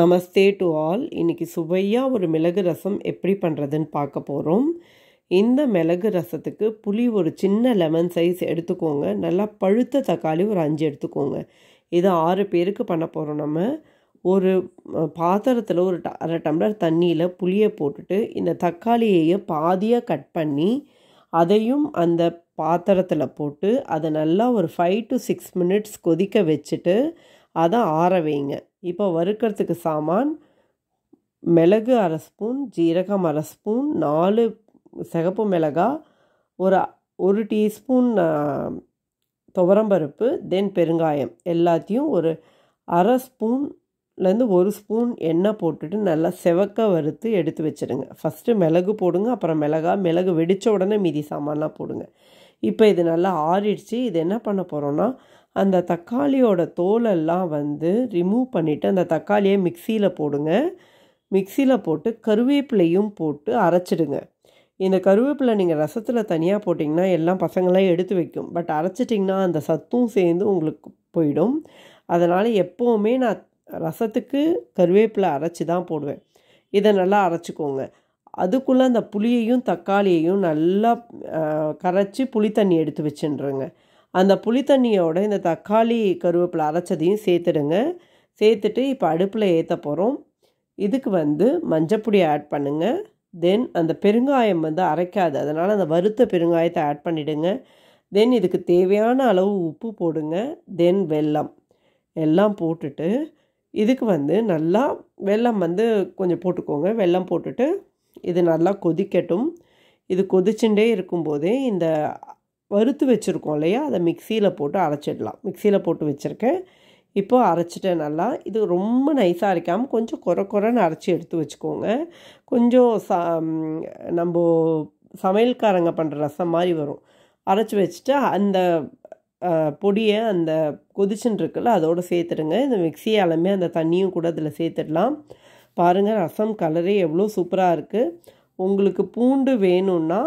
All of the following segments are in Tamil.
நமஸ்தே டு ஆல் இன்றைக்கி சுவையாக ஒரு மிளகு ரசம் எப்படி பண்ணுறதுன்னு பார்க்க போகிறோம் இந்த மிளகு ரசத்துக்கு புளி ஒரு சின்ன லெமன் சைஸ் எடுத்துக்கோங்க நல்லா பழுத்த தக்காளி ஒரு அஞ்சு எடுத்துக்கோங்க இது ஆறு பேருக்கு பண்ண போகிறோம் நம்ம ஒரு பாத்திரத்தில் ஒரு அரை டம்ளர் தண்ணியில் புளியை போட்டுட்டு இந்த தக்காளியையே பாதியாக கட் பண்ணி அதையும் அந்த பாத்திரத்தில் போட்டு அதை நல்லா ஒரு ஃபைவ் டு சிக்ஸ் மினிட்ஸ் கொதிக்க வச்சுட்டு அதை ஆற வைங்க இப்போ வறுக்கிறதுக்கு சாமான் மிளகு அரை ஸ்பூன் ஜீரகம் அரை ஸ்பூன் நாலு சிகப்பு மிளகா ஒரு ஒரு டீஸ்பூன் துவரம்பருப்பு தென் பெருங்காயம் எல்லாத்தையும் ஒரு அரை ஸ்பூன்லேருந்து ஒரு ஸ்பூன் எண்ணெய் போட்டுட்டு நல்லா செவக்க வறுத்து எடுத்து வச்சுருங்க ஃபஸ்ட்டு மிளகு போடுங்க அப்புறம் மிளகா மிளகு வெடித்த உடனே மீதி சாமான்லாம் போடுங்க இப்போ இது நல்லா ஆறிடுச்சு இது என்ன பண்ண போகிறோன்னா அந்த தக்காளியோட தோலெல்லாம் வந்து ரிமூவ் பண்ணிவிட்டு அந்த தக்காளியை மிக்சியில் போடுங்க மிக்சியில் போட்டு கருவேப்பிலையும் போட்டு அரைச்சிடுங்க இந்த கருவேப்பிலை நீங்கள் ரசத்தில் தனியாக போட்டிங்கன்னா எல்லாம் பசங்களாம் எடுத்து வைக்கும் பட் அரைச்சிட்டிங்கன்னா அந்த சத்தும் சேர்ந்து உங்களுக்கு போயிடும் அதனால் எப்போவுமே நான் ரசத்துக்கு கருவேப்பிலை அரைச்சி தான் போடுவேன் இதை நல்லா அரைச்சிக்கோங்க அதுக்குள்ளே அந்த புளியையும் தக்காளியையும் நல்லா கரைச்சி புளி தண்ணி எடுத்து வச்சுட்டுருங்க அந்த புளி தண்ணியோட இந்த தக்காளி கருவேப்பிலை அரைச்சதையும் சேர்த்துடுங்க சேர்த்துட்டு இப்போ அடுப்பில் ஏற்ற போகிறோம் இதுக்கு வந்து மஞ்சப்பொடி ஆட் பண்ணுங்கள் தென் அந்த பெருங்காயம் வந்து அரைக்காது அதனால் அந்த வறுத்த பெருங்காயத்தை ஆட் பண்ணிவிடுங்க தென் இதுக்கு தேவையான அளவு உப்பு போடுங்க தென் வெல்லம் எல்லாம் போட்டுட்டு இதுக்கு வந்து நல்லா வெல்லம் வந்து கொஞ்சம் போட்டுக்கோங்க வெல்லம் போட்டுட்டு இது நல்லா கொதிக்கட்டும் இது கொதிச்சுட்டே இருக்கும்போதே இந்த வறுத்து வச்சுருக்கோம் இல்லையா அதை மிக்சியில் போட்டு அரைச்சிடலாம் மிக்சியில் போட்டு வச்சுருக்கேன் இப்போது அரைச்சிட்டேன் நல்லா இது ரொம்ப நைஸாக அரைக்காமல் கொஞ்சம் குறை குறைன்னு அரைச்சி எடுத்து வச்சுக்கோங்க கொஞ்சம் ச நம்ம சமையல்காரங்க பண்ணுற ரசம் மாதிரி வரும் அரைச்சி வச்சுட்டு அந்த பொடியை அந்த கொதிச்சுன்னு இருக்குல்ல அதோடு சேர்த்துடுங்க இந்த மிக்சி எல்லாமே அந்த தண்ணியும் கூட அதில் சேர்த்துடலாம் பாருங்கள் ரசம் கலரே எவ்வளோ சூப்பராக இருக்குது உங்களுக்கு பூண்டு வேணும்னா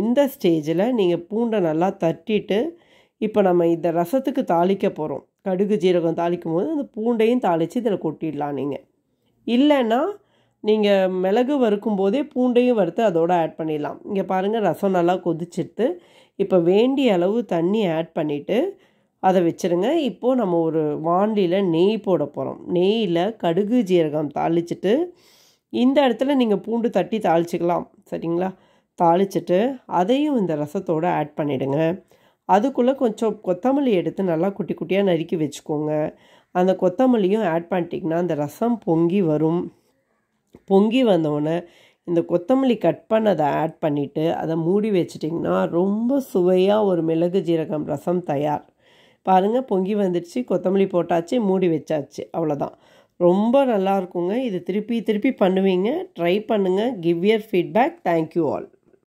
இந்த ஸ்டேஜில் நீங்கள் பூண்டை நல்லா தட்டிட்டு இப்போ நம்ம இந்த ரசத்துக்கு தாளிக்க போகிறோம் கடுகு ஜீரகம் தாளிக்கும் போது அந்த பூண்டையும் தாளித்து இதில் கொட்டிடலாம் நீங்கள் இல்லைன்னா நீங்கள் மிளகு வறுக்கும் போதே பூண்டையும் வறுத்து அதோடு ஆட் பண்ணிடலாம் இங்கே பாருங்கள் ரசம் நல்லா கொதிச்சிட்டு இப்போ வேண்டிய அளவு தண்ணி ஆட் பண்ணிவிட்டு அதை வச்சுருங்க இப்போது நம்ம ஒரு வாண்டியில் நெய் போட போகிறோம் நெய்யில் கடுகு ஜீரகம் தாளிச்சிட்டு இந்த இடத்துல நீங்கள் பூண்டு தட்டி தாளிச்சிக்கலாம் சரிங்களா தாளிச்சிட்டு அதையும் இந்த ரசத்தோடு ஆட் பண்ணிவிடுங்க அதுக்குள்ளே கொஞ்சம் கொத்தமல்லி எடுத்து நல்லா குட்டி குட்டியாக நறுக்கி வச்சுக்கோங்க அந்த கொத்தமல்லியும் ஆட் பண்ணிட்டிங்கன்னா அந்த ரசம் பொங்கி வரும் பொங்கி வந்தோடனே இந்த கொத்தமல்லி கட் பண்ணதை ஆட் பண்ணிவிட்டு அதை மூடி வச்சிட்டிங்கன்னா ரொம்ப சுவையாக ஒரு மிளகு ஜீரகம் ரசம் தயார் பாருங்கள் பொங்கி வந்துடுச்சு கொத்தமல்லி போட்டாச்சு மூடி வச்சாச்சு அவ்வளோதான் ரொம்ப நல்லா இருக்குங்க இது திருப்பி திருப்பி பண்ணுவீங்க ட்ரை பண்ணுங்கள் give your feedback thank you all